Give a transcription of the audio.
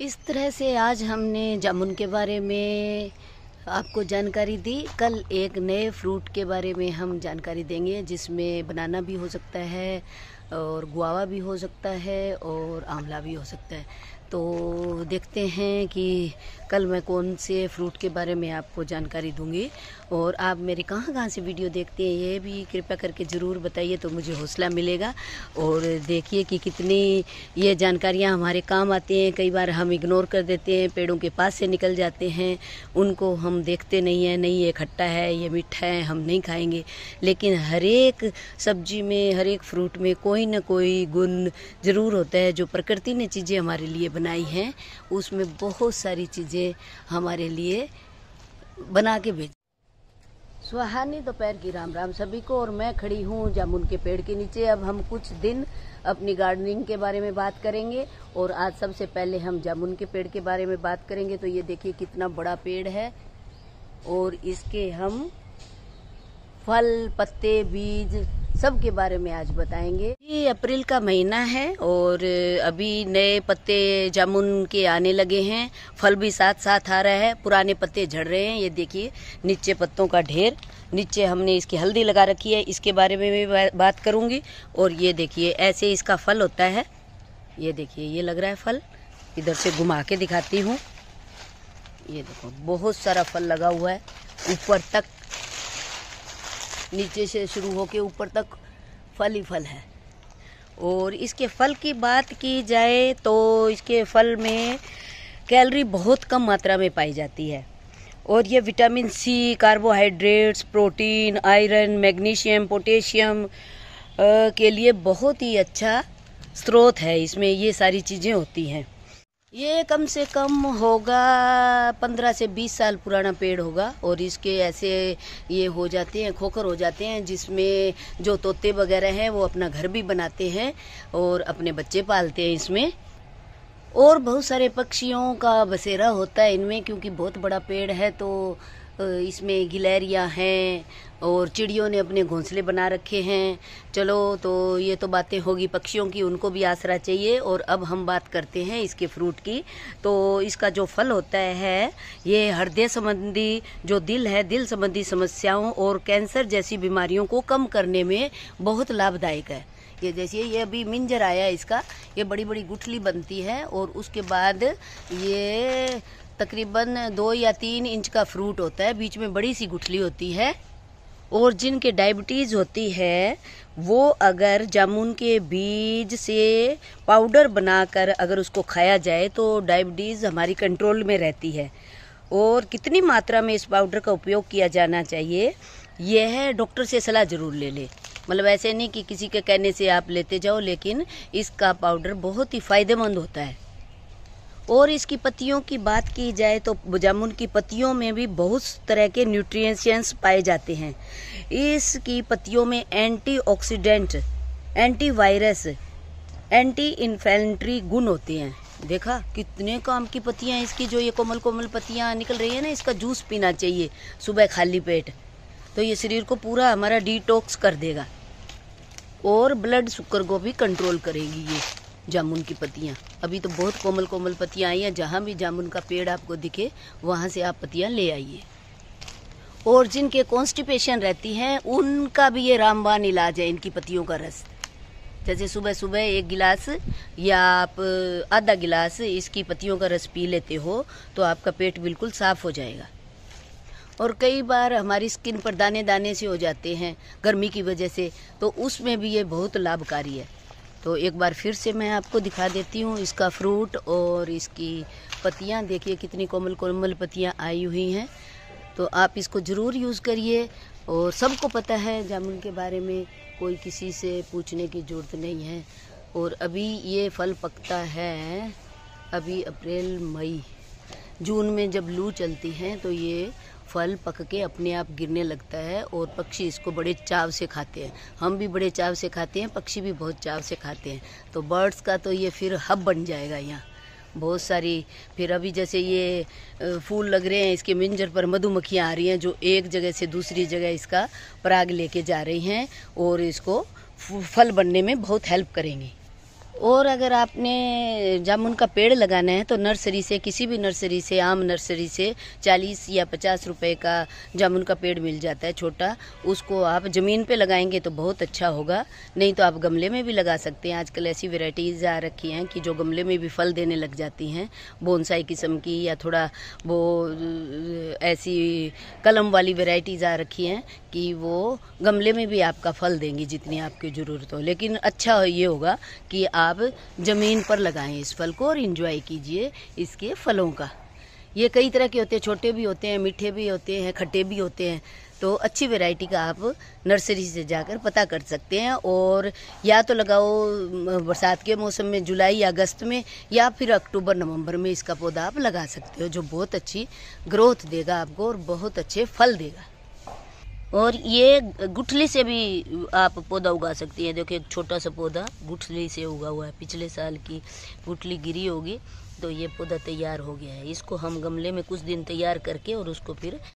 इस तरह से आज हमने जामुन के बारे में आपको जानकारी दी कल एक नए फ्रूट के बारे में हम जानकारी देंगे जिसमें बनाना भी हो सकता है और गुआवा भी हो सकता है और आंवला भी हो सकता है तो देखते हैं कि कल मैं कौन से फ्रूट के बारे में आपको जानकारी दूंगी और आप मेरे कहाँ कहाँ से वीडियो देखते हैं ये भी कृपया करके ज़रूर बताइए तो मुझे हौसला मिलेगा और देखिए कि कितनी ये जानकारियाँ हमारे काम आती हैं कई बार हम इग्नोर कर देते हैं पेड़ों के पास से निकल जाते हैं उनको हम देखते नहीं हैं नहीं ये खट्टा है ये मीठा है हम नहीं खाएंगे लेकिन हर एक सब्जी में हर एक फ्रूट में कोई ना कोई गुण ज़रूर होता है जो प्रकृति ने चीज़ें हमारे लिए बना बनाई हैं उसमें बहुत सारी चीज़ें हमारे लिए बना के भेज सुहानी दोपहर की राम राम सभी को और मैं खड़ी हूँ जामुन के पेड़ के नीचे अब हम कुछ दिन अपनी गार्डनिंग के बारे में बात करेंगे और आज सबसे पहले हम जामुन के पेड़ के बारे में बात करेंगे तो ये देखिए कितना बड़ा पेड़ है और इसके हम फल पत्ते बीज सब के बारे में आज बताएंगे ये अप्रैल का महीना है और अभी नए पत्ते जामुन के आने लगे हैं फल भी साथ साथ आ रहा है पुराने पत्ते झड़ रहे हैं ये देखिए नीचे पत्तों का ढेर नीचे हमने इसकी हल्दी लगा रखी है इसके बारे में भी बात करूंगी और ये देखिए ऐसे इसका फल होता है ये देखिए ये लग रहा है फल इधर से घुमा के दिखाती हूँ ये देखो बहुत सारा फल लगा हुआ है ऊपर तक नीचे से शुरू होकर ऊपर तक फल ही फल है और इसके फल की बात की जाए तो इसके फल में कैलोरी बहुत कम मात्रा में पाई जाती है और ये vitamin C carbohydrates protein iron magnesium potassium के लिए बहुत ही अच्छा स्रोत है इसमें ये सारी चीज़ें होती हैं ये कम से कम होगा पंद्रह से बीस साल पुराना पेड़ होगा और इसके ऐसे ये हो जाते हैं खोखर हो जाते हैं जिसमें जो तोते वगैरह हैं वो अपना घर भी बनाते हैं और अपने बच्चे पालते हैं इसमें और बहुत सारे पक्षियों का बसेरा होता है इनमें क्योंकि बहुत बड़ा पेड़ है तो इसमें गिलहरियाँ हैं और चिड़ियों ने अपने घोंसले बना रखे हैं चलो तो ये तो बातें होगी पक्षियों की उनको भी आसरा चाहिए और अब हम बात करते हैं इसके फ्रूट की तो इसका जो फल होता है ये हृदय संबंधी जो दिल है दिल संबंधी समस्याओं और कैंसर जैसी बीमारियों को कम करने में बहुत लाभदायक है ये जैसे ये अभी मिंजर आया है इसका ये बड़ी बड़ी गुठली बनती है और उसके बाद ये तकरीबन दो या तीन इंच का फ्रूट होता है बीच में बड़ी सी गुठली होती है और जिनके डायबिटीज़ होती है वो अगर जामुन के बीज से पाउडर बनाकर अगर उसको खाया जाए तो डायबिटीज़ हमारी कंट्रोल में रहती है और कितनी मात्रा में इस पाउडर का उपयोग किया जाना चाहिए यह डॉक्टर से सलाह ज़रूर ले ले मतलब ऐसे नहीं कि किसी के कहने से आप लेते जाओ लेकिन इसका पाउडर बहुत ही फ़ायदेमंद होता है और इसकी पत्तियों की बात की जाए तो जामुन की पत्तियों में भी बहुत तरह के न्यूट्रिएंट्स पाए जाते हैं इसकी पत्तियों में एंटीऑक्सीडेंट, एंटीवायरस एंटी इन्फेंट्री गुण होते हैं देखा कितने काम की पत्तियां इसकी जो ये कोमल कोमल पत्तियां निकल रही है ना इसका जूस पीना चाहिए सुबह खाली पेट तो ये शरीर को पूरा हमारा डिटॉक्स कर देगा और ब्लड शुगर को भी कंट्रोल करेगी ये जामुन की पत्तियाँ अभी तो बहुत कोमल कोमल पत्तियाँ आई हैं जहाँ भी जामुन का पेड़ आपको दिखे वहाँ से आप पत्तियाँ ले आइए और जिनके कॉन्स्टिपेशन रहती हैं उनका भी ये रामबान इलाज है इनकी पत्तियों का रस जैसे सुबह सुबह एक गिलास या आप आधा गिलास इसकी पत्तियों का रस पी लेते हो तो आपका पेट बिल्कुल साफ़ हो जाएगा और कई बार हमारी स्किन पर दाने दाने से हो जाते हैं गर्मी की वजह से तो उसमें भी ये बहुत लाभकारी है तो एक बार फिर से मैं आपको दिखा देती हूँ इसका फ्रूट और इसकी पत्तियाँ देखिए कितनी कोमल कोमल पत्तियाँ आई हुई हैं तो आप इसको ज़रूर यूज़ करिए और सबको पता है जामुन के बारे में कोई किसी से पूछने की ज़रूरत नहीं है और अभी ये फल पकता है अभी अप्रैल मई जून में जब लू चलती है तो ये फल पक के अपने आप गिरने लगता है और पक्षी इसको बड़े चाव से खाते हैं हम भी बड़े चाव से खाते हैं पक्षी भी बहुत चाव से खाते हैं तो बर्ड्स का तो ये फिर हब बन जाएगा यहाँ बहुत सारी फिर अभी जैसे ये फूल लग रहे हैं इसके मिंजर पर मधुमक्खियाँ आ रही हैं जो एक जगह से दूसरी जगह इसका पराग लेके जा रही हैं और इसको फल बनने में बहुत हेल्प करेंगी और अगर आपने जामुन का पेड़ लगाना है तो नर्सरी से किसी भी नर्सरी से आम नर्सरी से चालीस या पचास रुपए का जामुन का पेड़ मिल जाता है छोटा उसको आप ज़मीन पे लगाएंगे तो बहुत अच्छा होगा नहीं तो आप गमले में भी लगा सकते हैं आजकल ऐसी वेराइटीज़ आ रखी हैं कि जो गमले में भी फल देने लग जाती हैं बोनसाई किस्म की या थोड़ा वो ऐसी कलम वाली वेराइटीज़ आ रखी हैं कि वो गमले में भी आपका फल देंगी जितनी आपकी ज़रूरत हो लेकिन अच्छा ये होगा कि आप ज़मीन पर लगाएं इस फल को और इन्जॉय कीजिए इसके फलों का ये कई तरह के होते हैं छोटे भी होते हैं मीठे भी होते हैं खट्टे भी होते हैं तो अच्छी वैरायटी का आप नर्सरी से जाकर पता कर सकते हैं और या तो लगाओ बरसात के मौसम में जुलाई अगस्त में या फिर अक्टूबर नवंबर में इसका पौधा आप लगा सकते हो जो बहुत अच्छी ग्रोथ देगा आपको और बहुत अच्छे फल देगा और ये गुठली से भी आप पौधा उगा सकती हैं देखो एक छोटा सा पौधा गुठली से उगा हुआ है पिछले साल की गुठली गिरी होगी तो ये पौधा तैयार हो गया है इसको हम गमले में कुछ दिन तैयार करके और उसको फिर